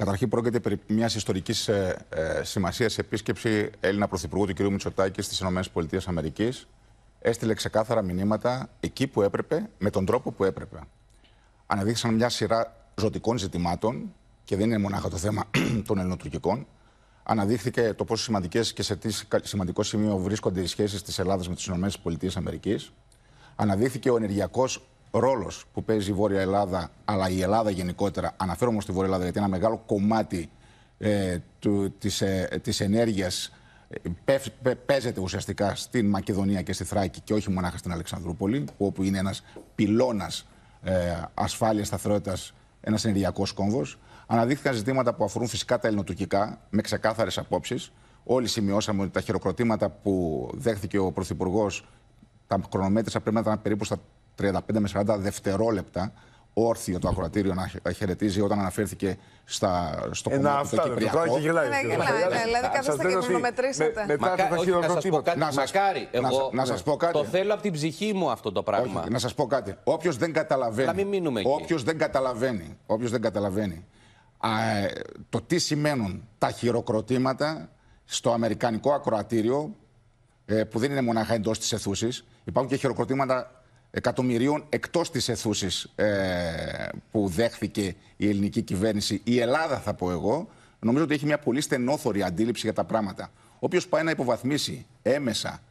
Καταρχήν, πρόκειται περί μιας ιστορικής ε, ε, σημασίας επίσκεψη Έλληνα Πρωθυπουργού του κ. Μητσοτάκη στις ΗΠΑ. Έστειλε ξεκάθαρα μηνύματα εκεί που έπρεπε, με τον τρόπο που έπρεπε. Αναδείχθηκαν μια σειρά ζωτικών ζητημάτων και δεν είναι μονάχα το θέμα των ελληνοτουρκικών. Αναδείχθηκε το πόσο σημαντικές και σε τι σημαντικό σημείο βρίσκονται οι σχέσεις της Ελλάδας με τις ΗΠΑ. Αναδείχθηκε ο ενεργειακός ρόλος που παίζει η Βόρεια Ελλάδα, αλλά η Ελλάδα γενικότερα, αναφέρομαι στη Βόρεια Ελλάδα γιατί ένα μεγάλο κομμάτι ε, του, ε, ενέργειας παίζεται ουσιαστικά στην Μακεδονία και στη Θράκη και όχι μονάχα στην Αλεξανδρούπολη, όπου είναι ένας πυλώνας ε, ασφάλειας, σταθερότητας, ένας ενεργειακός κόμβος. Αναδείχθηκαν ζητήματα που αφορούν φυσικά τα ελληνοτουρκικά, με ξεκάθαρες απόψεις. Όλοι σημειώσαμε ότι τα χειροκροτήματα που δέχθηκε ο Πρωθυπουργός τα χρονομέτρησα πρέπει να ήταν περίπου στα 35 με 40 δευτερόλεπτα όρθιο το ακροατήριο να χαιρετίζει όταν αναφέρθηκε στα, στο ε, κομμάτι αυτά, το Τώρα και γελάει. Ναι, ναι, δηλαδή καθίστε και χρονομετρήσατε. Μετά Μακάρι, εγώ να σας πω κάτι. το θέλω από την ψυχή μου αυτό το πράγμα. να σας πω κάτι. Όποιος δεν καταλαβαίνει, όποιος δεν καταλαβαίνει, όποιος δεν καταλαβαίνει ε, το τι σημαίνουν τα χειροκροτήματα στο αμερικανικό ακροατήριο ε, που δεν είναι μονάχα εντός της αιθούσης. Υπάρχουν και χειροκροτήματα εκατομμυρίων εκτός της αιθούσης ε, που δέχθηκε η ελληνική κυβέρνηση, η Ελλάδα θα πω εγώ, νομίζω ότι έχει μια πολύ στενόθωρη αντίληψη για τα πράγματα. Όποιος πάει να υποβαθμίσει έμεσα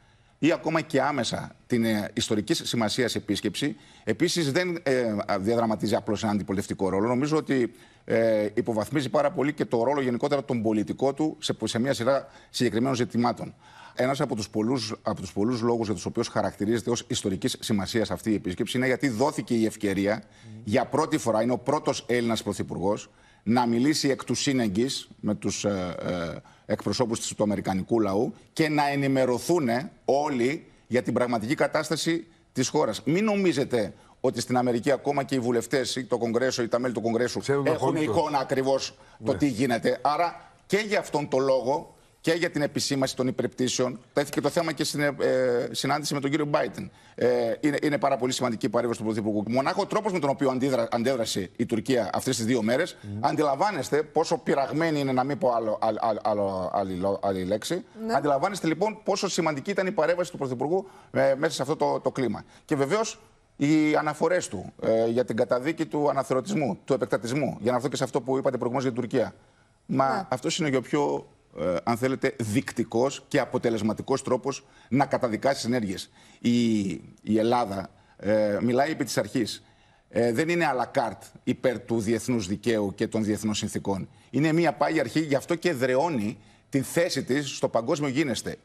ή ακόμα και άμεσα την ε, ιστορική σημασίας επίσκεψη, επίσης δεν ε, διαδραματίζει απλώς έναν αντιπολιτευτικό ρόλο. Νομίζω ότι υποβαθμίζει πάρα πολύ και το ρόλο γενικότερα τον πολιτικό του σε, σε μια σειρά συγκεκριμένων ζητημάτων. Ένας από τους πολλούς λόγους για τους οποίους χαρακτηρίζεται ως ιστορικής σημασίας αυτή η επίσκεψη είναι γιατί δόθηκε η ευκαιρία mm. για πρώτη φορά, είναι ο πρώτος Έλληνας πρωθυπουργός, να μιλήσει εκ του σύνεγγυς με τους ε, ε, εκπροσώπους του Αμερικανικού λαού και να ενημερωθούν όλοι για την πραγματική κατάσταση της χώρας. Μην νομίζετε ότι στην Αμερική ακόμα και οι βουλευτές ή το Κογκρέσο ή τα μέλη του Κογκρέσου έχουν εικόνα ακριβώς το ναι. τι γίνεται. Άρα και για αυτόν τον λόγο και για την επισήμαση των υπερπτήσεων. Τέθηκε το θέμα και στην ε, συνάντηση με τον κύριο Μπάιντεν ε, είναι, είναι πάρα πολύ σημαντική η παρέμβαση του Πρωθυπουργού. Μονάχα ο τρόπος με τον οποίο αντίδρα, αντέδρασε η Τουρκία αυτές τις δύο μέρες, mm. αντιλαμβάνεστε πόσο πειραγμένη είναι, να μην πω άλλο, άλλο άλλη λέξη. Ναι. Αντιλαμβάνεστε λοιπόν πόσο σημαντική ήταν η παρέμβαση του Πρωθυπουργού ε, μέσα σε αυτό το, το κλίμα. Και βεβαίως οι αναφορές του ε, για την καταδίκη του αναθερωτισμού, του επεκτατισμού, για να έρθω και σε αυτό που είπατε προηγουμένως για την Τουρκία. Μα ναι. αυτός είναι ο πιο ε, αν θέλετε, δεικτικό και αποτελεσματικός τρόπος να καταδικάσεις ενέργειε. Η, η Ελλάδα ε, μιλάει επί της αρχής. Ε, δεν είναι αλακάρτ υπέρ του διεθνούς δικαίου και των διεθνών συνθήκων. Είναι μια πάγια αρχή, γι' αυτό και δρεώνει τη θέση της στο παγκόσμιο γίνεστε,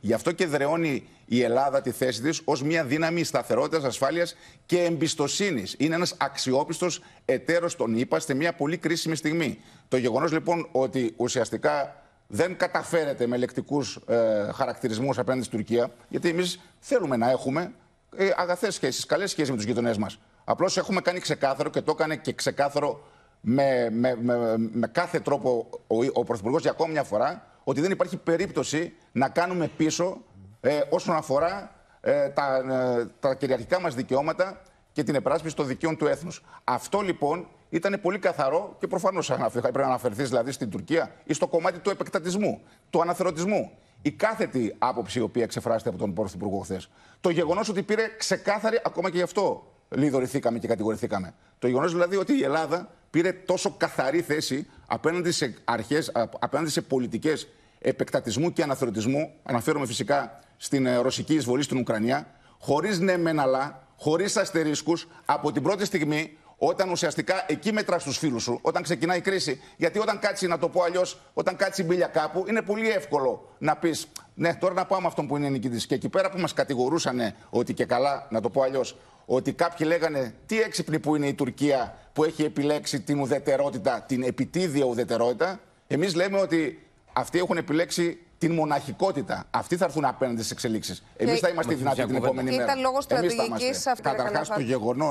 Γι' αυτό και δρεώνει η Ελλάδα τη θέση της ως μια δύναμη σταθερότητας, ασφάλειας και εμπιστοσύνης. Είναι ένας αξιόπιστος εταίρος τον ΗΠΑ σε μια πολύ κρίσιμη στιγμή. Το γεγονός λοιπόν ότι ουσιαστικά δεν καταφέρεται με λεκτικούς ε, χαρακτηρισμούς απέναντι στην Τουρκία, γιατί εμείς θέλουμε να έχουμε ε, αγαθές σχέσεις, καλές σχέσεις με τους γειτονές μας. Απλώς έχουμε κάνει ξεκάθαρο και το έκανε και ξεκάθαρο με, με, με, με κάθε τρόπο ο, ο Πρωθυπουργός για ακόμη μια φορά ότι δεν υπάρχει περίπτωση να κάνουμε πίσω ε, όσον αφορά ε, τα, ε, τα κυριαρχικά μας δικαιώματα και την επράσπιση των δικαίων του έθνους. Αυτό λοιπόν ήταν πολύ καθαρό και προφανώς πρέπει να αναφερθείς δηλαδή στην Τουρκία ή στο κομμάτι του επεκτατισμού, του αναθερωτισμού. Η κάθετη άποψη η οποία εξεφράστηκε από τον Πρωθυπουργό χθες. Το γεγονός ότι πήρε ξεκάθαρη, ακόμα και γι' αυτό λιδωρηθήκαμε και κατηγορηθήκαμε. Το γεγονός δηλαδή ότι η Ελλάδα πήρε τόσο καθαρή θέση απέναντι σε αρχές, απέναντι σε πολιτικές επεκτατισμού και αναθερωτισμού Αναφέρομαι φυσικά στην ε, ρωσική εισβολή στην Ουκρανία, χωρίς ναι μεν αλλά, χωρίς αστερίσκους, από την πρώτη στιγμή όταν ουσιαστικά εκεί μετράς τους φίλους σου, όταν ξεκινάει η κρίση. Γιατί όταν κάτσει, να το πω αλλιώς, όταν κάτσει μπίλια κάπου, είναι πολύ εύκολο να πεις ναι, τώρα να πάμε αυτόν που είναι νικητής. Και εκεί πέρα που μας κατηγορούσαν ότι και καλά, να το πω αλλιώς, ότι κάποιοι λέγανε τι έξυπνη που είναι η Τουρκία που έχει επιλέξει την ουδετερότητα, την επιτίδια ουδετερότητα. Εμείς λέμε ότι αυτοί έχουν επιλέξει την μοναχικότητα. Αυτοί θα έρθουν απέναντι στις εξελίξεις. Εμείς θα είμαστε δυνατοί την επόμενη μέρα. Ήταν λόγο στρατηγική αυτή. Καταρχάς, το γεγονό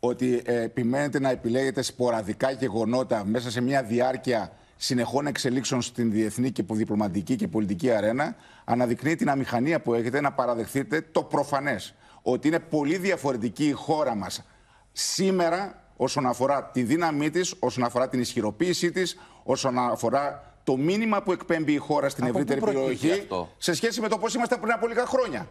ότι ε, επιμένετε να επιλέγετε σποραδικά γεγονότα μέσα σε μια διάρκεια συνεχών εξελίξεων στην διεθνή και διπλωματική και πολιτική αρένα, αναδεικνύει την αμηχανία που έχετε να παραδεχθείτε το προφανές. Ότι είναι πολύ διαφορετική η χώρα μας σήμερα όσον αφορά τη δύναμή της, όσον αφορά την ισχυροποίησή της, όσον αφορά το μήνυμα που εκπέμπει η χώρα στην ευρύτερη περιοχή σε σχέση με το πώς είμαστε πριν από λίγα χρόνια.